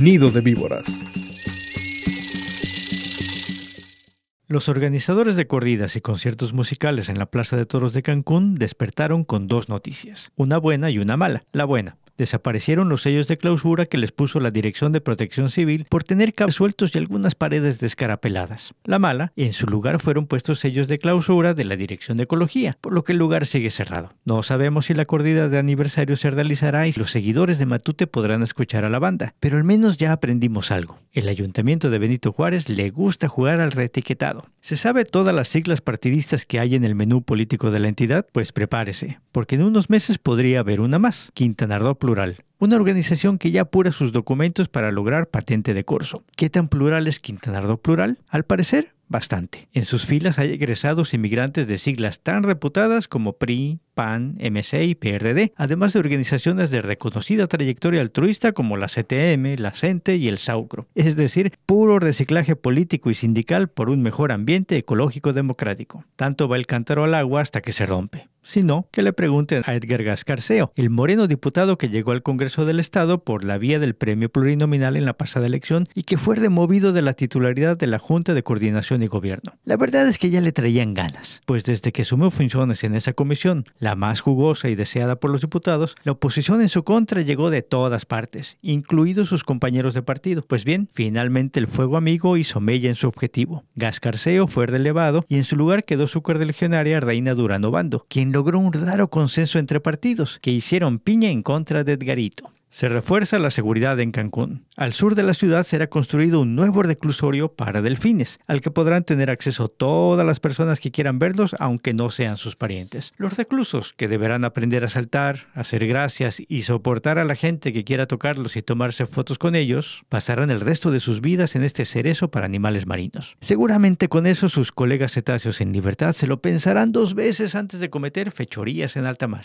Nido de víboras. Los organizadores de corridas y conciertos musicales en la Plaza de Toros de Cancún despertaron con dos noticias, una buena y una mala. La buena, Desaparecieron los sellos de clausura que les puso la Dirección de Protección Civil por tener cables sueltos y algunas paredes descarapeladas. La mala, en su lugar fueron puestos sellos de clausura de la Dirección de Ecología, por lo que el lugar sigue cerrado. No sabemos si la corrida de aniversario se realizará y los seguidores de Matute podrán escuchar a la banda, pero al menos ya aprendimos algo. El ayuntamiento de Benito Juárez le gusta jugar al reetiquetado. ¿Se sabe todas las siglas partidistas que hay en el menú político de la entidad? Pues prepárese, porque en unos meses podría haber una más, Quintanardo Plural, una organización que ya apura sus documentos para lograr patente de corso. ¿Qué tan plural es Quintanardo Plural? Al parecer, bastante. En sus filas hay egresados inmigrantes de siglas tan reputadas como PRI, PAN, MC y PRD, además de organizaciones de reconocida trayectoria altruista como la CTM, la CENTE y el SAUCRO, es decir, puro reciclaje político y sindical por un mejor ambiente ecológico democrático. Tanto va el cántaro al agua hasta que se rompe. sino que le pregunten a Edgar Gascarceo, el moreno diputado que llegó al Congreso del Estado por la vía del premio plurinominal en la pasada elección y que fue removido de la titularidad de la Junta de Coordinación y Gobierno. La verdad es que ya le traían ganas, pues desde que asumió funciones en esa comisión, la más jugosa y deseada por los diputados, la oposición en su contra llegó de todas partes, incluidos sus compañeros de partido. Pues bien, finalmente el fuego amigo hizo mella en su objetivo. Gascarceo fue relevado y en su lugar quedó su legionaria Reina Durano Bando, quien logró un raro consenso entre partidos, que hicieron piña en contra de Edgarito. Se refuerza la seguridad en Cancún. Al sur de la ciudad será construido un nuevo reclusorio para delfines, al que podrán tener acceso todas las personas que quieran verlos, aunque no sean sus parientes. Los reclusos, que deberán aprender a saltar, hacer gracias y soportar a la gente que quiera tocarlos y tomarse fotos con ellos, pasarán el resto de sus vidas en este cerezo para animales marinos. Seguramente con eso sus colegas cetáceos en libertad se lo pensarán dos veces antes de cometer fechorías en alta mar.